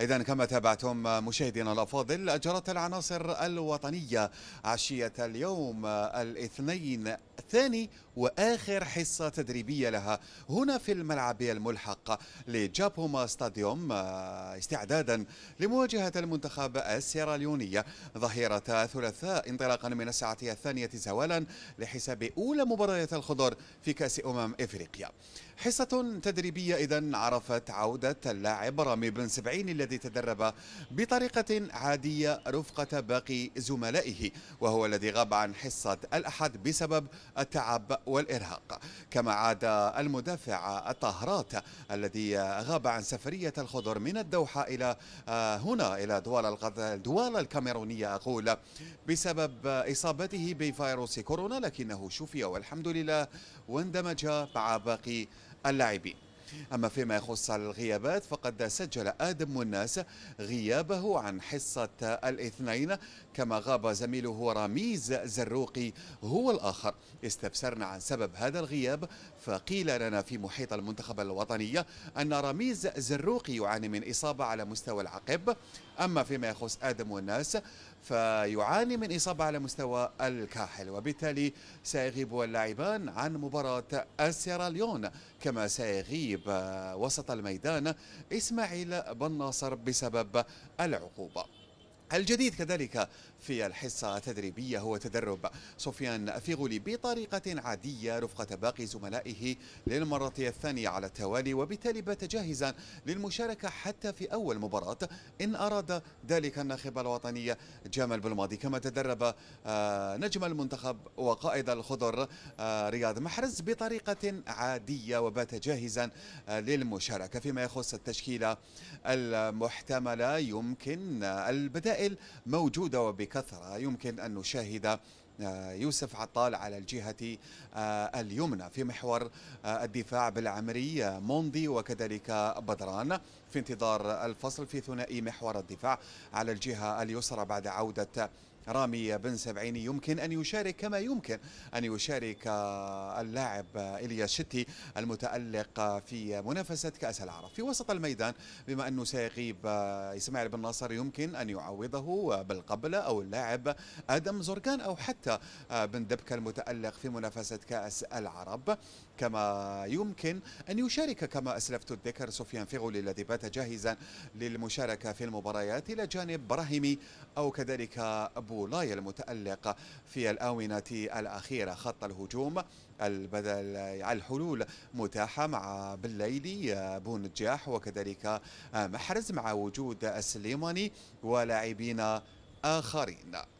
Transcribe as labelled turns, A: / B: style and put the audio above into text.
A: إذا كما تابعتم مشاهدينا الأفاضل أجرت العناصر الوطنية عشية اليوم الاثنين الثاني وآخر حصة تدريبية لها هنا في الملعب الملحق لجابوما ستاديوم آه، استعدادا لمواجهة المنتخب السيراليوني ظهيرة ثلاثاء انطلاقا من الساعة الثانية زوالا لحساب أولى مباريات الخضر في كأس أمم إفريقيا حصة تدريبية إذا عرفت عودة اللاعب رامي بن سبعين الذي تدرب بطريقة عادية رفقة باقي زملائه وهو الذي غاب عن حصة الأحد بسبب التعب والإرهاق كما عاد المدافع الطهرات الذي غاب عن سفرية الخضر من الدوحة إلى آه، هنا إلى دول الدول الكاميرونية أقول بسبب إصابته بفيروس كورونا لكنه شفي والحمد لله واندمج مع باقي اللاعبين أما فيما يخص الغيابات فقد سجل آدم الناس غيابه عن حصة الاثنين كما غاب زميله رميز زروقي هو الآخر استفسرنا عن سبب هذا الغياب فقيل لنا في محيط المنتخب الوطنية أن رميز زروقي يعاني من إصابة على مستوى العقب أما فيما يخص آدم والناس فيعاني من إصابة على مستوى الكاحل وبالتالي سيغيب اللاعبان عن مباراة السيراليون كما سيغيب لاعب طيب، آه، وسط الميدان إسماعيل بن ناصر بسبب العقوبة الجديد كذلك في الحصة التدريبية هو تدرب سفيان أفيغولي بطريقة عادية رفقة باقي زملائه للمرة الثانية على التوالي وبالتالي بات جاهزا للمشاركة حتى في أول مباراة إن أراد ذلك الناخب الوطني جمال بالماضي كما تدرب آه، نجم المنتخب وقائد الخضر آه، رياض محرز بطريقة عادية وبات جاهزا للمشاركة فيما يخص التشكيلة المحتملة يمكن البدائل الرسائل موجودة وبكثرة يمكن أن نشاهد آه، يوسف عطال على الجهة آه، اليمنى في محور آه، الدفاع بالعمري موندي وكذلك بدران في انتظار الفصل في ثنائي محور الدفاع على الجهة اليسرى بعد عودة رامي بن سبعيني يمكن أن يشارك كما يمكن أن يشارك اللاعب إلياس شتي المتألق في منافسة كأس العرب في وسط الميدان بما أنه سيغيب إسماعيل بن ناصر يمكن أن يعوضه بالقبلة أو اللاعب آدم زرقان أو حتى بن دبكة المتألق في منافسة كأس العرب كما يمكن أن يشارك كما أسلفت الذكر سفيان فيغولي الذي بات جاهزا للمشاركة في المباريات إلى جانب براهيمي أو كذلك أبو بولاي المتألق في الآونة الأخيرة خط الهجوم البدل الحلول متاحة مع بالليلي بونجاح وكذلك محرز مع وجود السليماني ولاعبين آخرين